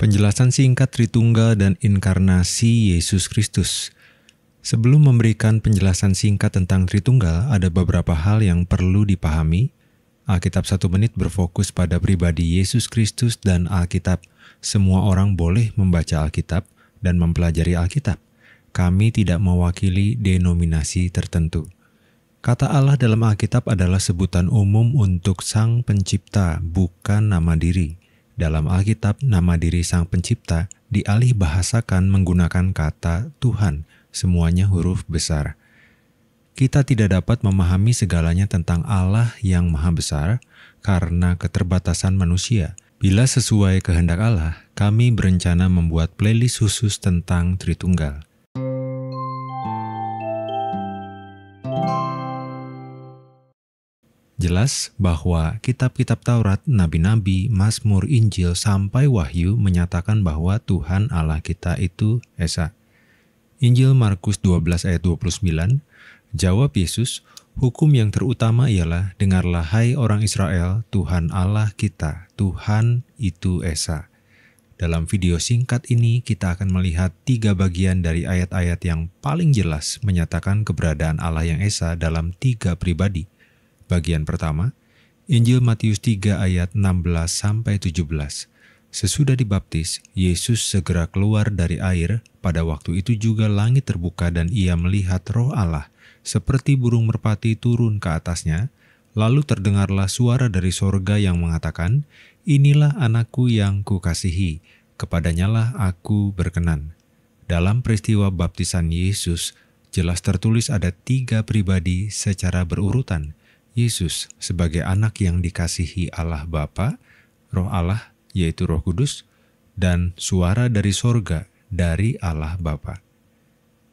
Penjelasan singkat Tritunggal dan inkarnasi Yesus Kristus. Sebelum memberikan penjelasan singkat tentang Tritunggal, ada beberapa hal yang perlu dipahami. Alkitab satu menit berfokus pada pribadi Yesus Kristus dan Alkitab. Semua orang boleh membaca Alkitab dan mempelajari Alkitab. Kami tidak mewakili denominasi tertentu. Kata Allah dalam Alkitab adalah sebutan umum untuk Sang Pencipta, bukan nama diri. Dalam Alkitab, nama diri Sang Pencipta dialih bahasakan menggunakan kata Tuhan, semuanya huruf besar. Kita tidak dapat memahami segalanya tentang Allah yang Maha Besar karena keterbatasan manusia. Bila sesuai kehendak Allah, kami berencana membuat playlist khusus tentang Tritunggal. Jelas bahwa kitab-kitab Taurat, nabi-nabi, Mazmur, Injil sampai Wahyu menyatakan bahwa Tuhan Allah kita itu Esa. Injil Markus 12 ayat 29, jawab Yesus, hukum yang terutama ialah dengarlah hai orang Israel, Tuhan Allah kita, Tuhan itu Esa. Dalam video singkat ini kita akan melihat tiga bagian dari ayat-ayat yang paling jelas menyatakan keberadaan Allah yang Esa dalam tiga pribadi – Bagian pertama, Injil Matius 3 ayat 16 sampai 17. Sesudah dibaptis, Yesus segera keluar dari air. Pada waktu itu juga langit terbuka dan ia melihat roh Allah seperti burung merpati turun ke atasnya. Lalu terdengarlah suara dari sorga yang mengatakan, Inilah anakku yang kukasihi, kepadanyalah aku berkenan. Dalam peristiwa baptisan Yesus, jelas tertulis ada tiga pribadi secara berurutan – Yesus sebagai anak yang dikasihi Allah Bapa, Roh Allah yaitu Roh Kudus, dan suara dari sorga dari Allah Bapa.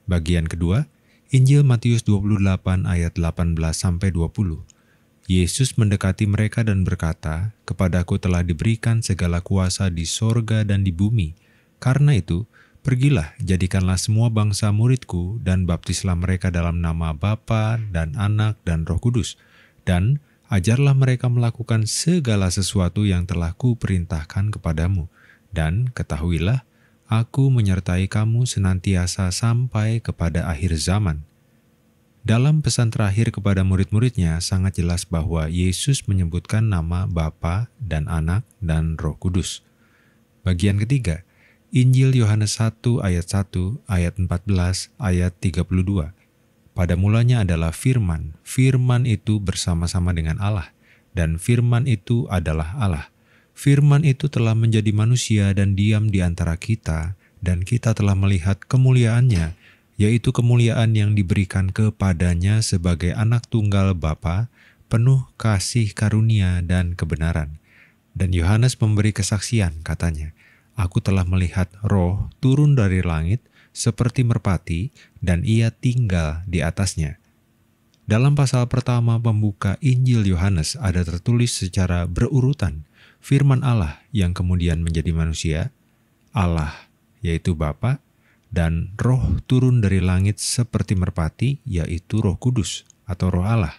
Bagian kedua, Injil Matius 28 ayat 18 20. Yesus mendekati mereka dan berkata, Kepadaku telah diberikan segala kuasa di sorga dan di bumi. Karena itu, pergilah, jadikanlah semua bangsa muridku dan baptislah mereka dalam nama Bapa dan Anak dan Roh Kudus.' dan ajarlah mereka melakukan segala sesuatu yang telah kuperintahkan kepadamu, dan ketahuilah, aku menyertai kamu senantiasa sampai kepada akhir zaman. Dalam pesan terakhir kepada murid-muridnya sangat jelas bahwa Yesus menyebutkan nama Bapa dan Anak dan Roh Kudus. Bagian ketiga, Injil Yohanes 1 ayat 1, ayat 14, ayat 32. Pada mulanya adalah firman. Firman itu bersama-sama dengan Allah dan firman itu adalah Allah. Firman itu telah menjadi manusia dan diam di antara kita dan kita telah melihat kemuliaannya, yaitu kemuliaan yang diberikan kepadanya sebagai anak tunggal Bapa, penuh kasih karunia dan kebenaran. Dan Yohanes memberi kesaksian katanya, Aku telah melihat roh turun dari langit, seperti merpati dan ia tinggal di atasnya. Dalam pasal pertama pembuka Injil Yohanes ada tertulis secara berurutan firman Allah yang kemudian menjadi manusia, Allah yaitu Bapa dan roh turun dari langit seperti merpati yaitu roh kudus atau roh Allah.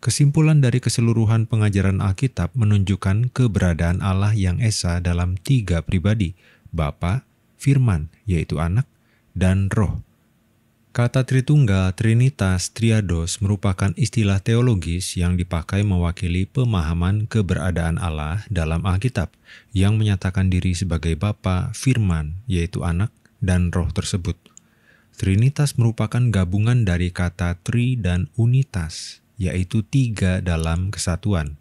Kesimpulan dari keseluruhan pengajaran Alkitab menunjukkan keberadaan Allah yang esa dalam tiga pribadi, Bapa, firman, yaitu anak, dan roh. Kata Tritunggal, Trinitas, Triados merupakan istilah teologis yang dipakai mewakili pemahaman keberadaan Allah dalam Alkitab yang menyatakan diri sebagai Bapa, Firman, yaitu anak, dan roh tersebut. Trinitas merupakan gabungan dari kata tri dan unitas, yaitu tiga dalam kesatuan –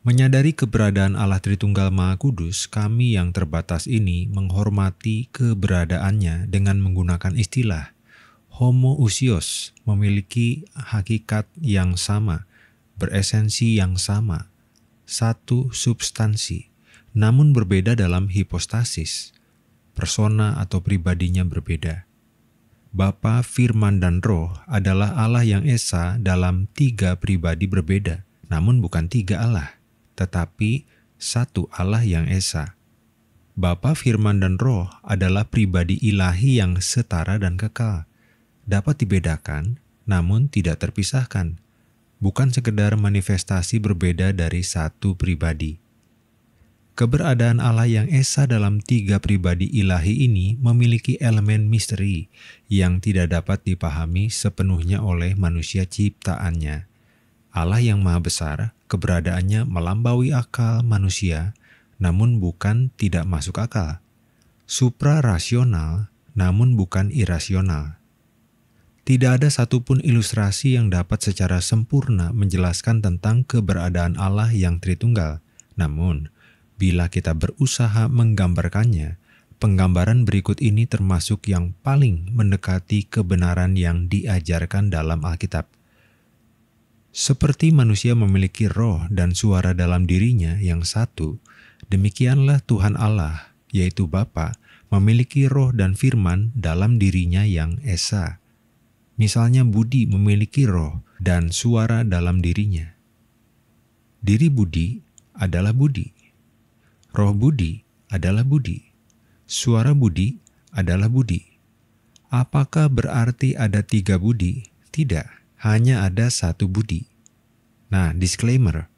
Menyadari keberadaan Allah Tritunggal Maha Kudus, kami yang terbatas ini menghormati keberadaannya dengan menggunakan istilah homo usios, memiliki hakikat yang sama, beresensi yang sama, satu substansi, namun berbeda dalam hipostasis, persona atau pribadinya berbeda. Bapa, Firman, dan Roh adalah Allah yang Esa dalam tiga pribadi berbeda, namun bukan tiga Allah tetapi satu Allah yang Esa. Bapa Firman dan Roh adalah pribadi ilahi yang setara dan kekal. Dapat dibedakan, namun tidak terpisahkan. Bukan sekedar manifestasi berbeda dari satu pribadi. Keberadaan Allah yang esa dalam tiga pribadi ilahi ini memiliki elemen misteri yang tidak dapat dipahami sepenuhnya oleh manusia ciptaannya. Allah yang Maha Besar, keberadaannya melampaui akal manusia, namun bukan tidak masuk akal. Supra rasional, namun bukan irasional. Tidak ada satupun ilustrasi yang dapat secara sempurna menjelaskan tentang keberadaan Allah yang Tritunggal. Namun, bila kita berusaha menggambarkannya, penggambaran berikut ini termasuk yang paling mendekati kebenaran yang diajarkan dalam Alkitab – seperti manusia memiliki roh dan suara dalam dirinya yang satu, demikianlah Tuhan Allah, yaitu Bapa, memiliki roh dan firman dalam dirinya yang esa. Misalnya Budi memiliki roh dan suara dalam dirinya. Diri Budi adalah Budi. Roh Budi adalah Budi. Suara Budi adalah Budi. Apakah berarti ada tiga Budi? Tidak hanya ada satu budi. Nah, disclaimer,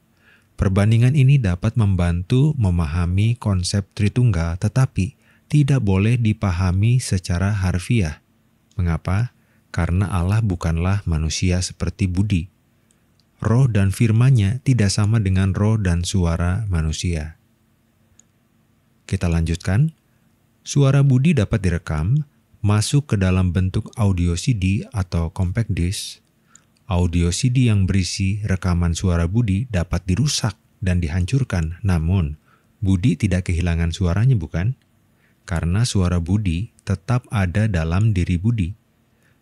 perbandingan ini dapat membantu memahami konsep Tritunggal tetapi tidak boleh dipahami secara harfiah. Mengapa? Karena Allah bukanlah manusia seperti budi. Roh dan firmanya tidak sama dengan roh dan suara manusia. Kita lanjutkan. Suara budi dapat direkam, masuk ke dalam bentuk audio CD atau compact disc, Audio CD yang berisi rekaman suara Budi dapat dirusak dan dihancurkan, namun Budi tidak kehilangan suaranya bukan? Karena suara Budi tetap ada dalam diri Budi.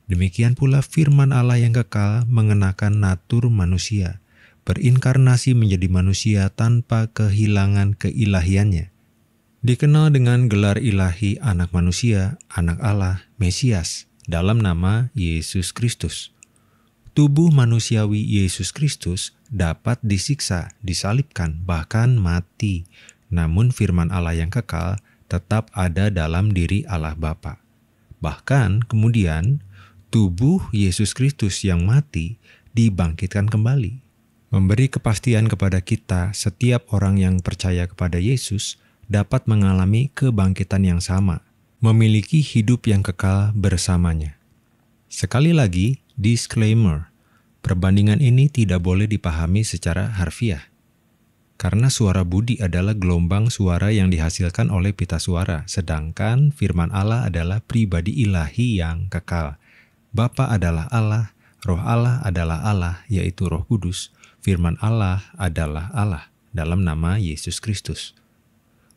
Demikian pula firman Allah yang kekal mengenakan natur manusia, berinkarnasi menjadi manusia tanpa kehilangan keilahiannya. Dikenal dengan gelar ilahi anak manusia, anak Allah, Mesias, dalam nama Yesus Kristus tubuh manusiawi Yesus Kristus dapat disiksa, disalibkan, bahkan mati. Namun firman Allah yang kekal tetap ada dalam diri Allah Bapa. Bahkan kemudian tubuh Yesus Kristus yang mati dibangkitkan kembali. Memberi kepastian kepada kita setiap orang yang percaya kepada Yesus dapat mengalami kebangkitan yang sama, memiliki hidup yang kekal bersamanya. Sekali lagi, Disclaimer, perbandingan ini tidak boleh dipahami secara harfiah. Karena suara budi adalah gelombang suara yang dihasilkan oleh pita suara, sedangkan firman Allah adalah pribadi ilahi yang kekal. Bapa adalah Allah, roh Allah adalah Allah, yaitu roh kudus. Firman Allah adalah Allah dalam nama Yesus Kristus.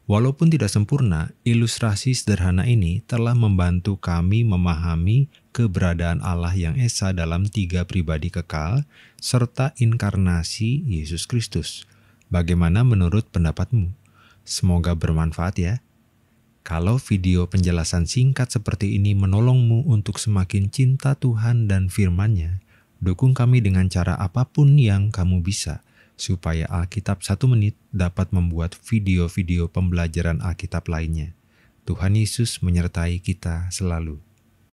Walaupun tidak sempurna, ilustrasi sederhana ini telah membantu kami memahami keberadaan Allah yang esa dalam tiga pribadi kekal serta inkarnasi Yesus Kristus. Bagaimana menurut pendapatmu? Semoga bermanfaat ya. Kalau video penjelasan singkat seperti ini menolongmu untuk semakin cinta Tuhan dan firman-Nya, dukung kami dengan cara apapun yang kamu bisa – supaya Alkitab satu menit dapat membuat video-video pembelajaran Alkitab lainnya. Tuhan Yesus menyertai kita selalu.